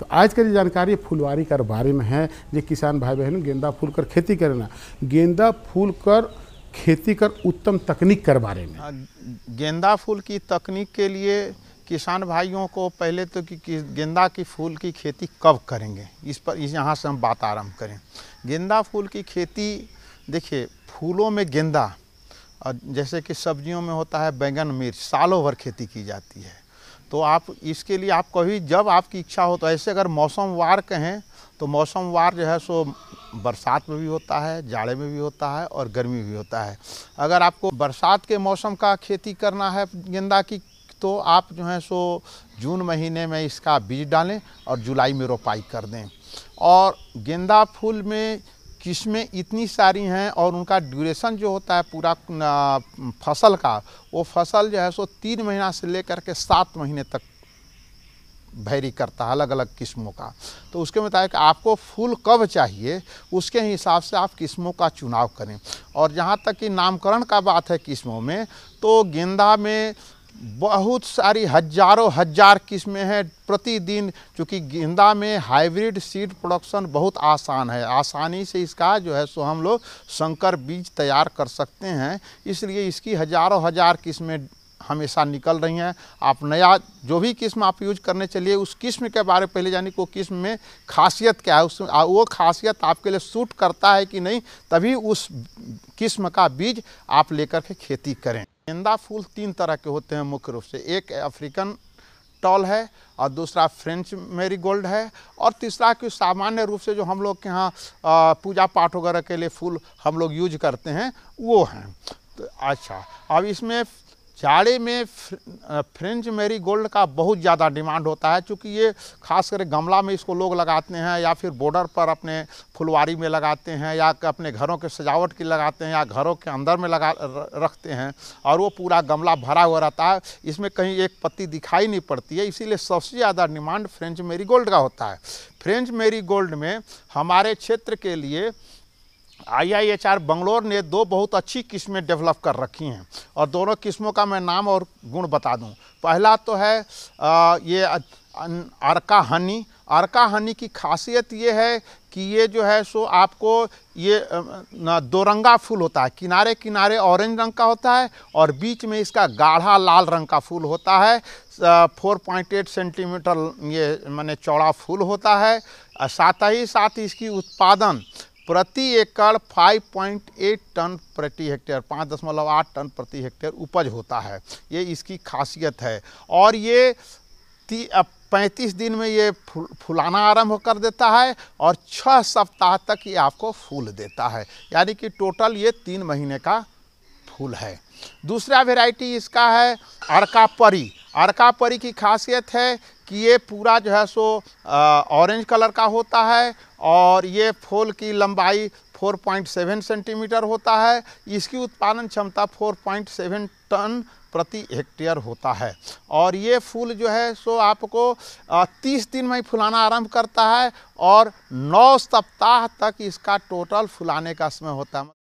तो आज जो जानकारी फुलवारी कर बारे में है जो किसान भाई बहन गेंदा फूल कर खेती करना गेंदा फूल कर खेती कर उत्तम तकनीक कर बारे में हाँ, गेंदा फूल की तकनीक के लिए किसान भाइयों को पहले तो कि, कि गेंदा की फूल की खेती कब करेंगे इस पर इस यहाँ से हम बात आरंभ करें गेंदा फूल की खेती देखिए फूलों में गेंदा और जैसे कि सब्जियों में होता है बैंगन मिर्च सालों भर खेती की जाती है तो आप इसके लिए आप कभी जब आपकी इच्छा हो तो ऐसे अगर मौसम वार कहें तो मौसम वार जो है सो बरसात में भी होता है जाड़े में भी होता है और गर्मी भी होता है अगर आपको बरसात के मौसम का खेती करना है गेंदा की तो आप जो है सो जून महीने में इसका बीज डालें और जुलाई में रोपाई कर दें और गेंदा फूल में किस्में इतनी सारी हैं और उनका ड्यूरेशन जो होता है पूरा फसल का वो फसल जो है सो तीन महीना से लेकर के सात महीने तक भैरी करता है अलग अलग किस्मों का तो उसके मुताबिक आपको फूल कब चाहिए उसके हिसाब से आप किस्मों का चुनाव करें और जहाँ तक कि नामकरण का बात है किस्मों में तो गेंदा में बहुत सारी हजारों हजार किस्में हैं प्रतिदिन चूँकि गेंदा में हाइब्रिड सीड प्रोडक्शन बहुत आसान है आसानी से इसका जो है सो हम लोग संकर बीज तैयार कर सकते हैं इसलिए इसकी हजारों हजार किस्में हमेशा निकल रही हैं आप नया जो भी किस्म आप यूज करने चलिए उस किस्म के बारे में पहले जानिए को किस्म में खासियत क्या है उस वो खासियत आपके लिए सूट करता है कि नहीं तभी उस किस्म का बीज आप लेकर के खेती करें गेंदा फूल तीन तरह के होते हैं मुख्य रूप से एक अफ्रीकन टॉल है और दूसरा फ्रेंच मेरी गोल्ड है और तीसरा कि सामान्य रूप से जो हम लोग के यहाँ पूजा पाठ वगैरह के लिए फूल हम लोग यूज करते हैं वो हैं तो अच्छा अब इसमें जाड़े में फ्रेंच मेरी गोल्ड का बहुत ज़्यादा डिमांड होता है क्योंकि ये खास कर गमला में इसको लोग लगाते हैं या फिर बॉर्डर पर अपने फुलवारी में लगाते हैं या अपने घरों के सजावट की लगाते हैं या घरों के अंदर में लगा रखते हैं और वो पूरा गमला भरा हुआ रहता है इसमें कहीं एक पत्ती दिखाई नहीं पड़ती है इसीलिए सबसे ज़्यादा डिमांड फ्रेंच मेरी गोल्ड का होता है फ्रेंच मेरी गोल्ड में हमारे क्षेत्र के लिए आईआईएचआर बंगलोर ने दो बहुत अच्छी किस्में डेवलप कर रखी हैं और दोनों किस्मों का मैं नाम और गुण बता दूं पहला तो है आ, ये अरका हनी अरका हनी की खासियत ये है कि ये जो है सो आपको ये दो रंगा फूल होता है किनारे किनारे ऑरेंज रंग का होता है और बीच में इसका गाढ़ा लाल रंग का फूल होता है फोर पॉइंट एट सेंटीमीटर ये मैंने चौड़ा फूल होता है साथ ही साथ इसकी उत्पादन प्रति एकड़ 5.8 टन प्रति हेक्टेयर पाँच दशमलव आठ टन प्रति हेक्टेयर उपज होता है ये इसकी खासियत है और ये पैंतीस दिन में ये फुल फुलाना आरंभ कर देता है और छः सप्ताह तक ये आपको फूल देता है यानी कि टोटल ये तीन महीने का फूल है दूसरा वेराइटी इसका है अरकापरी अरकापरी की खासियत है कि ये पूरा जो है सो ऑरेंज कलर का होता है और ये फूल की लंबाई 4.7 सेंटीमीटर होता है इसकी उत्पादन क्षमता 4.7 टन प्रति हेक्टेयर होता है और ये फूल जो है सो आपको 30 दिन में ही फुलाना आरंभ करता है और 9 सप्ताह तक इसका टोटल फुलाने का समय होता है